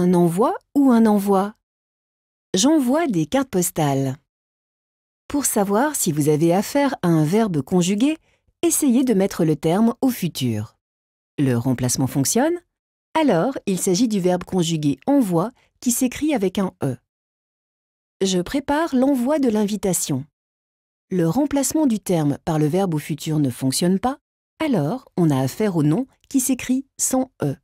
un envoi ou un envoi J'envoie des cartes postales. Pour savoir si vous avez affaire à un verbe conjugué, essayez de mettre le terme au futur. Le remplacement fonctionne Alors, il s'agit du verbe conjugué envoi qui s'écrit avec un E. Je prépare l'envoi de l'invitation. Le remplacement du terme par le verbe au futur ne fonctionne pas, alors on a affaire au nom qui s'écrit sans E.